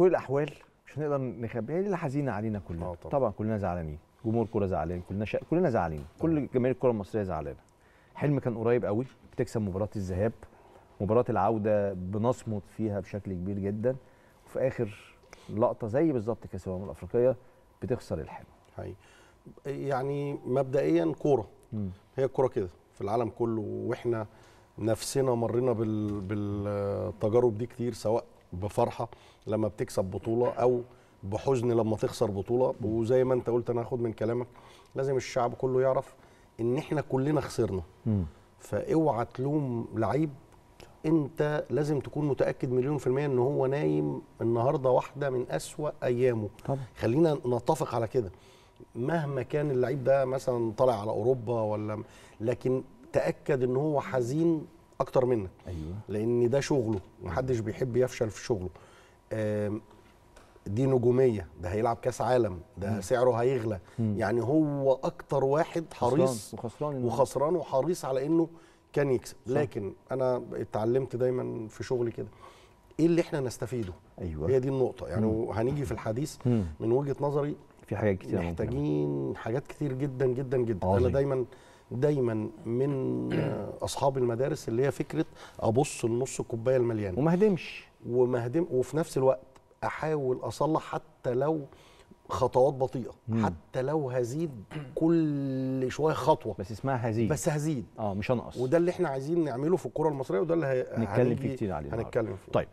كل الاحوال مش هنقدر نخبيها هي اللي حزينه علينا كلنا آه، طبعا. طبعا كلنا زعلانين جمهور الكوره زعلان كلنا شا... كلنا زعلانين كل جماهير الكره المصريه زعلانه حلم كان قريب قوي بتكسب مباراه الذهاب مباراه العوده بنصمت فيها بشكل كبير جدا وفي اخر لقطه زي بالظبط كاس الامم الافريقيه بتخسر الحلم حقيقي يعني مبدئيا كوره هي الكوره كده في العالم كله واحنا نفسنا مرينا بال... بالتجارب دي كتير سواء بفرحه لما بتكسب بطوله او بحزن لما تخسر بطوله وزي ما انت قلت انا هاخد من كلامك لازم الشعب كله يعرف ان احنا كلنا خسرنا فاوعى تلوم لعيب انت لازم تكون متاكد مليون في الميه ان هو نايم النهارده واحده من اسوا ايامه طبعا. خلينا نتفق على كده مهما كان اللعيب ده مثلا طالع على اوروبا ولا لكن تاكد ان هو حزين اكتر منك ايوه لان ده شغله محدش بيحب يفشل في شغله دي نجوميه ده هيلعب كاس عالم ده مم. سعره هيغلى مم. يعني هو اكتر واحد حريص وخسران وخسران وحريص على انه كان يكسب صح. لكن انا اتعلمت دايما في شغلي كده ايه اللي احنا نستفيده ايوه هي دي النقطه يعني مم. وهنيجي في الحديث مم. من وجهه نظري في حاجات كتير محتاجين حاجات كتير جدا جدا جدا عظيم. انا دايما دايما من اصحاب المدارس اللي هي فكره ابص النص الكوبايه المليانه وما هدمش وما هدم وفي نفس الوقت احاول اصلح حتى لو خطوات بطيئه مم. حتى لو هزيد كل شويه خطوه بس اسمها هزيد بس هزيد اه مش هنقص وده اللي احنا عايزين نعمله في الكره المصريه وده اللي هنتكلم فيه كتير عليه هنتكلم فيه طيب